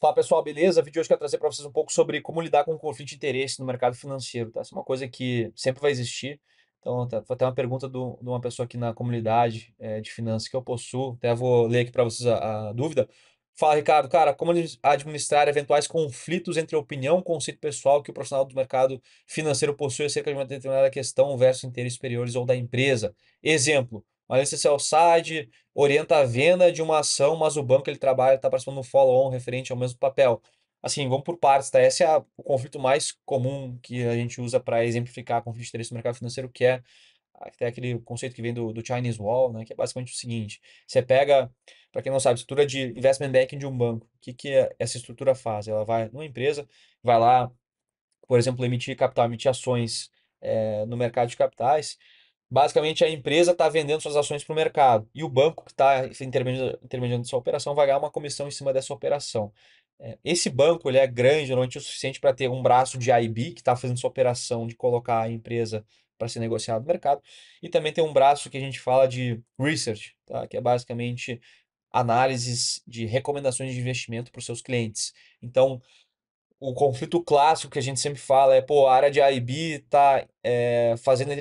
Fala pessoal, beleza? O vídeo hoje quero trazer para vocês um pouco sobre como lidar com o conflito de interesse no mercado financeiro, tá? Isso é uma coisa que sempre vai existir. Então, tá, até uma pergunta do, de uma pessoa aqui na comunidade é, de finanças que eu possuo, até vou ler aqui para vocês a, a, dúvida. Fala, Ricardo, cara, como administrar eventuais conflitos entre opinião, conceito pessoal que o profissional do mercado financeiro possui acerca de uma determinada questão versus interesses superiores ou da empresa? Exemplo, mas esse sell side orienta a venda de uma ação, mas o banco ele trabalha, está participando de um follow-on referente ao mesmo papel. Assim, vamos por partes, tá? Esse é o conflito mais comum que a gente usa para exemplificar conflito de interesse no mercado financeiro, que é até aquele conceito que vem do, do Chinese Wall, né? Que é basicamente o seguinte: você pega, para quem não sabe, estrutura de investment banking de um banco. O que, que essa estrutura faz? Ela vai numa empresa, vai lá, por exemplo, emitir capital, emitir ações é, no mercado de capitais, Basicamente, a empresa está vendendo suas ações para o mercado e o banco que está intermediando, intermediando sua operação vai ganhar uma comissão em cima dessa operação. É, esse banco ele é grande, não é o suficiente para ter um braço de IB que está fazendo sua operação de colocar a empresa para ser negociado no mercado, e também tem um braço que a gente fala de research, tá? que é basicamente análises de recomendações de investimento para os seus clientes. Então, o conflito clássico que a gente sempre fala é, pô, a área de I-B está é, fazendo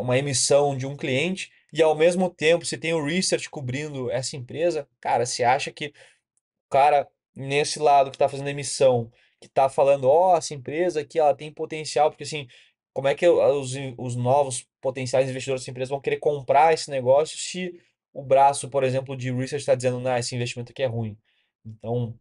uma emissão de um cliente e ao mesmo tempo você tem o research cobrindo essa empresa, cara, você acha que o cara nesse lado que está fazendo emissão, que está falando, ó, oh, essa empresa aqui ela tem potencial, porque assim, como é que os, os novos potenciais investidores dessa empresa vão querer comprar esse negócio se o braço, por exemplo, de research está dizendo, não, nah, esse investimento aqui é ruim. Então,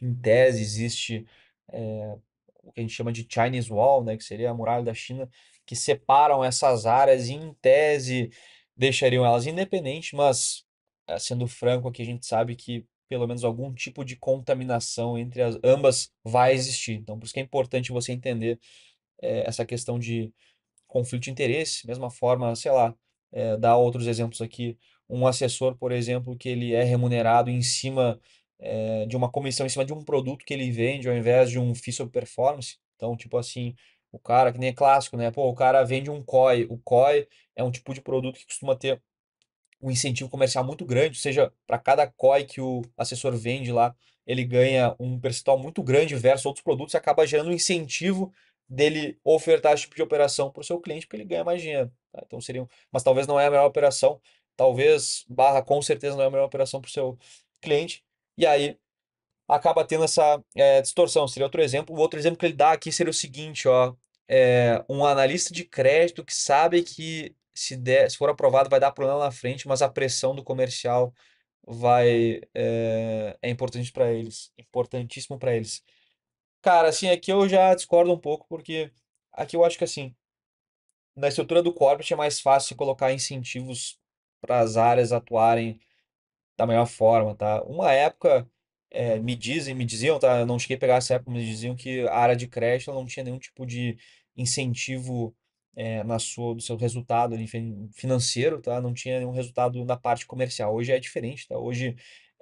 em tese, existe é, o que a gente chama de Chinese Wall, né, que seria a muralha da China, que separam essas áreas e, em tese, deixariam elas independentes, mas, eh, sendo franco aqui, a gente sabe que pelo menos algum tipo de contaminação entre as, ambas vai existir. Então, por isso que é importante você entender é, essa questão de conflito de interesse. Mesma forma, sei lá, é, dar outros exemplos aqui. Um assessor, por exemplo, que ele é remunerado em cima é, de uma comissão em cima de um produto que ele vende ao invés de um fee sobre performance. Então, tipo assim, o cara, que nem é clássico, né? Pô, o cara vende um COI. O COI é um tipo de produto que costuma ter um incentivo comercial muito grande, ou seja, para cada COI que o assessor vende lá, ele ganha um percentual muito grande versus outros produtos e acaba gerando um incentivo dele ofertar esse tipo de operação para o seu cliente, porque ele ganha mais dinheiro. Tá? Então seria um... Mas talvez não é a melhor operação, talvez, barra, com certeza não é a melhor operação para o seu cliente, e aí acaba tendo essa é, distorção. Seria outro exemplo. O outro exemplo que ele dá aqui seria o seguinte, ó. É, um analista de crédito que sabe que se, der, se for aprovado vai dar problema na frente, mas a pressão do comercial vai é, é importante para eles, importantíssimo para eles. Cara, assim, aqui eu já discordo um pouco porque aqui eu acho que assim, na estrutura do corporate é mais fácil colocar incentivos para as áreas atuarem da melhor forma, tá? Uma época, é, me dizem, me diziam, tá? Eu não cheguei a pegar essa época, mas diziam que a área de creche não tinha nenhum tipo de incentivo é, na sua, do seu resultado ali, financeiro, tá? Não tinha nenhum resultado na parte comercial. Hoje é diferente, tá? Hoje,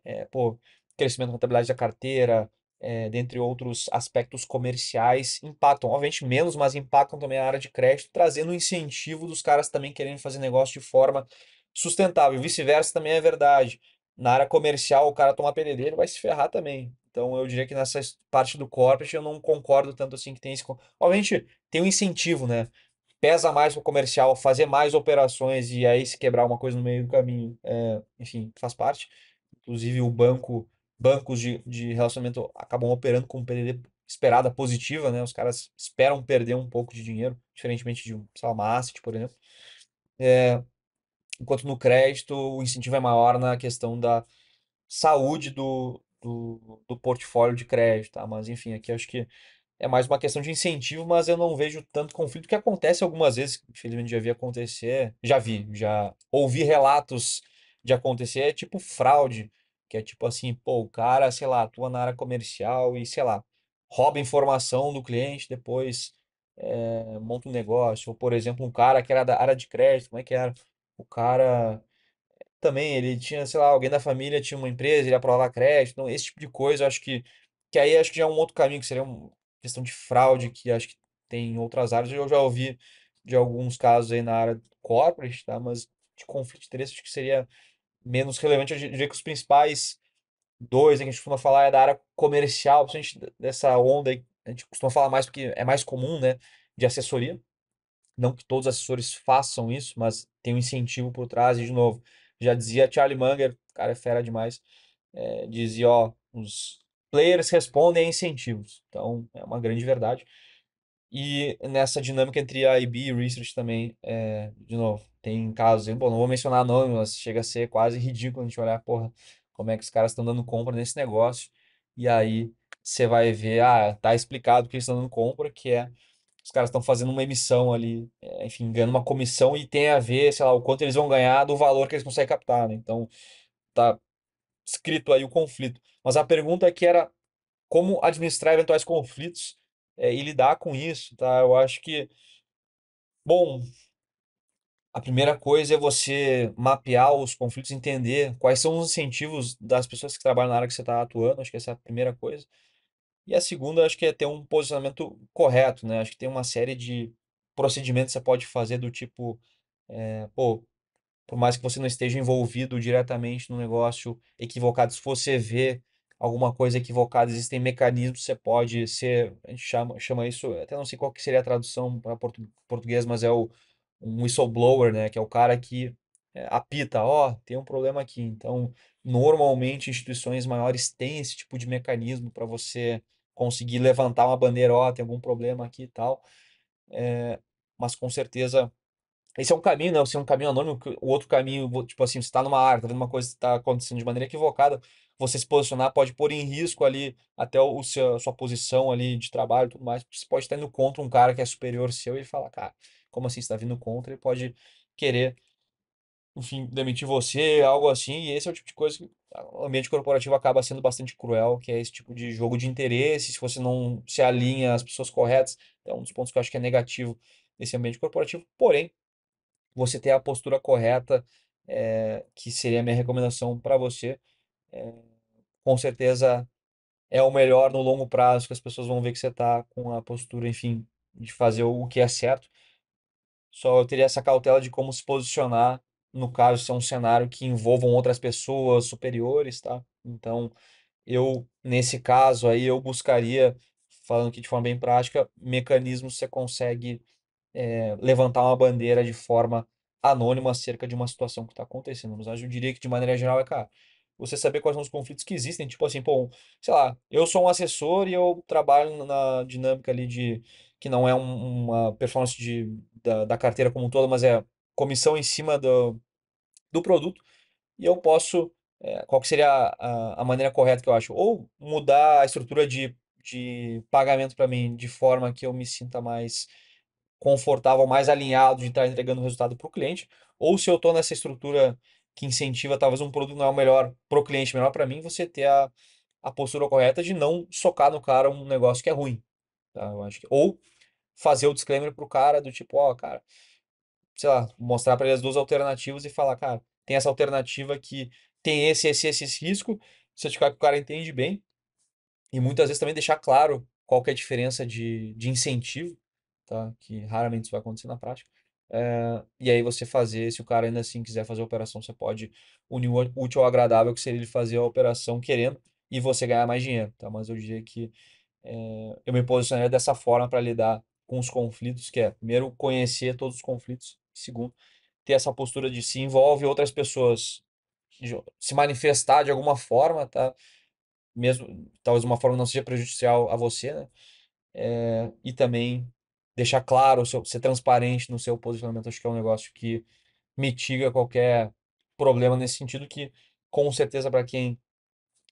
é, pô, crescimento da rentabilidade da carteira, é, dentre outros aspectos comerciais, impactam, obviamente menos, mas impactam também a área de crédito, trazendo um incentivo dos caras também querendo fazer negócio de forma sustentável. Vice-versa também é verdade na área comercial o cara tomar ele vai se ferrar também. Então eu diria que nessa parte do corporate eu não concordo tanto assim que tem esse. Obviamente tem um incentivo, né? Pesa mais para o comercial fazer mais operações e aí se quebrar uma coisa no meio do caminho. É, enfim, faz parte. Inclusive o banco, bancos de, de relacionamento acabam operando com PDD esperada positiva, né? Os caras esperam perder um pouco de dinheiro, diferentemente de um, sei lá, uma asset, por exemplo. É, enquanto no crédito o incentivo é maior na questão da saúde do, do, do portfólio de crédito, tá? Mas enfim, aqui acho que é mais uma questão de incentivo, mas eu não vejo tanto conflito que acontece algumas vezes, infelizmente já vi acontecer, já vi, já ouvi relatos de acontecer, é tipo fraude, que é tipo assim, pô, o cara, sei lá, atua na área comercial e, sei lá, rouba informação do cliente, depois é, monta um negócio. Ou, por exemplo, um cara que era da área de crédito, como é que era? O cara também, ele tinha, sei lá, alguém da família tinha uma empresa, ele ia pra crédito, então, esse tipo de coisa, eu acho que, que aí acho que já é um outro caminho, que seria uma questão de fraude, que acho que tem em outras áreas, eu já ouvi de alguns casos aí na área corporate, tá? Mas de conflito de interesse, acho que seria menos relevante, eu diria que os principais dois, né, que a gente costuma falar, é da área comercial, principalmente dessa onda, a gente costuma falar mais porque é mais comum, né, de assessoria, não que todos os assessores façam isso, mas tem um incentivo por trás. E, de novo, já dizia Charlie Munger, o cara é fera demais, é, dizia, ó, os players respondem a incentivos. Então, é uma grande verdade. E nessa dinâmica entre a IB e Research também, é, de novo, tem casos, bom, não vou mencionar nome, mas chega a ser quase ridículo a gente olhar, porra, como é que os caras estão dando compra nesse negócio. E aí você vai ver, ah, tá explicado que eles estão dando compra, que é os caras estão fazendo uma emissão ali, eh, enfim, ganhando uma comissão e tem a ver, sei lá, o quanto eles vão ganhar do valor que eles conseguem captar, né? Então, tá escrito aí o conflito. Mas a pergunta que era como administrar eventuais conflitos é, e lidar com isso, tá? Eu acho que, bom, a primeira coisa é você mapear os conflitos, entender quais são os incentivos das pessoas que trabalham na área que você está atuando, acho que essa é a primeira coisa. E a segunda, acho que é ter um posicionamento correto, né? Acho que tem uma série de procedimentos que você pode fazer do tipo, é, pô, por mais que você não esteja envolvido diretamente no negócio equivocado, se você vê alguma coisa equivocada, existem mecanismos que você pode ser, a gente chama, chama isso, até não sei qual que seria a tradução para portu, português, mas é o um whistleblower, né, que é o cara que é, apita, ó, oh, tem um problema aqui. Então, normalmente instituições maiores têm esse tipo de mecanismo para você conseguir levantar uma bandeira, ó, oh, tem algum problema aqui e tal. É, mas com certeza esse é um caminho, né? Esse é um caminho anônimo. O outro caminho, tipo assim, você está numa área, tá vendo uma coisa que está acontecendo de maneira equivocada, você se posicionar pode pôr em risco ali até o seu, sua posição ali de trabalho e tudo mais. Você pode estar indo contra um cara que é superior seu e ele fala, cara, como assim você está vindo contra? Ele pode querer enfim, demitir você, algo assim. E esse é o tipo de coisa que o ambiente corporativo acaba sendo bastante cruel, que é esse tipo de jogo de interesse, se você não se alinha às pessoas corretas, é um dos pontos que eu acho que é negativo nesse ambiente corporativo. Porém, você ter a postura correta, é, que seria a minha recomendação para você, é, com certeza é o melhor no longo prazo, que as pessoas vão ver que você está com a postura, enfim, de fazer o que é certo. Só eu teria essa cautela de como se posicionar no caso, se é um cenário que envolvam outras pessoas superiores, tá? Então, eu, nesse caso aí, eu buscaria, falando aqui de forma bem prática, mecanismos que você consegue é, levantar uma bandeira de forma anônima acerca de uma situação que está acontecendo. Mas eu diria que, de maneira geral, é, cara, você saber quais são os conflitos que existem. Tipo assim, pô, sei lá, eu sou um assessor e eu trabalho na dinâmica ali de. que não é uma performance de, da, da carteira como um todo, mas é comissão em cima do, do produto e eu posso. É, qual que seria a, a, maneira correta que eu acho? Ou mudar a estrutura de, de pagamento para mim de forma que eu me sinta mais confortável, mais alinhado de estar entregando o resultado para o cliente, ou se eu estou nessa estrutura que incentiva talvez um produto não é o melhor para o cliente, melhor para mim, você ter a, a postura correta de não socar no cara um negócio que é ruim. Tá? Eu acho que, ou fazer o disclaimer para o cara do tipo, ó, oh, cara, sei lá, mostrar para ele as duas alternativas e falar, cara, tem essa alternativa que tem esse, esse, esse, esse risco, certificar que o cara entende bem e muitas vezes também deixar claro qual que é a diferença de, de incentivo, tá? Que raramente isso vai acontecer na prática. É, e aí você fazer, se o cara ainda assim quiser fazer a operação, você pode unir o útil ao agradável, que seria ele fazer a operação querendo e você ganhar mais dinheiro, tá? Mas eu diria que é, eu me posicionaria dessa forma para lidar com os conflitos, que é primeiro conhecer todos os conflitos segundo, ter essa postura de se envolve outras pessoas, se manifestar de alguma forma, tá? Mesmo, talvez uma forma não seja prejudicial a você, né? É, e também deixar claro, seu, ser transparente no seu posicionamento, acho que é um negócio que mitiga qualquer problema nesse sentido que, com certeza, para quem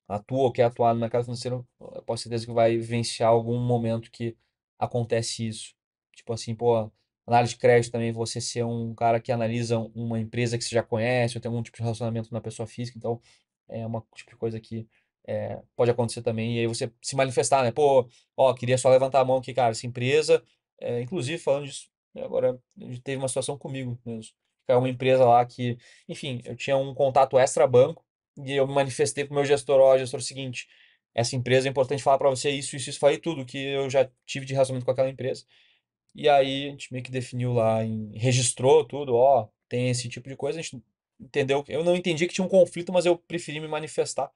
atua ou quer atuar no mercado financeiro, eu posso certeza que vai vivenciar algum momento que acontece isso. Tipo assim, pô, Análise de crédito também, você ser um cara que analisa uma empresa que você já conhece, ou tem algum tipo de relacionamento na pessoa física, então é uma tipo de coisa que é, pode acontecer também, e aí você se manifestar, né? Pô, ó, queria só levantar a mão aqui, cara, essa empresa, é, inclusive falando disso, né, agora teve uma situação comigo mesmo, que é uma empresa lá que, enfim, eu tinha um contato extra banco, e eu me manifestei pro meu gestor, ó, gestor, é seguinte, essa empresa é importante falar para você isso, isso, isso, falei tudo que eu já tive de relacionamento com aquela empresa, e aí a gente meio que definiu lá, em, registrou tudo, ó, tem esse tipo de coisa, a gente entendeu. Eu não entendi que tinha um conflito, mas eu preferi me manifestar.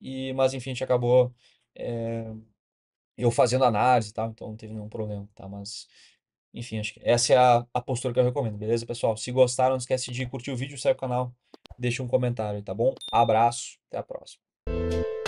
E, mas enfim, a gente acabou é, eu fazendo análise e tá? tal, então não teve nenhum problema, tá? Mas enfim, acho que essa é a, a postura que eu recomendo, beleza, pessoal? Se gostaram, não esquece de curtir o vídeo, segue o canal, deixa um comentário, tá bom? Abraço, até a próxima.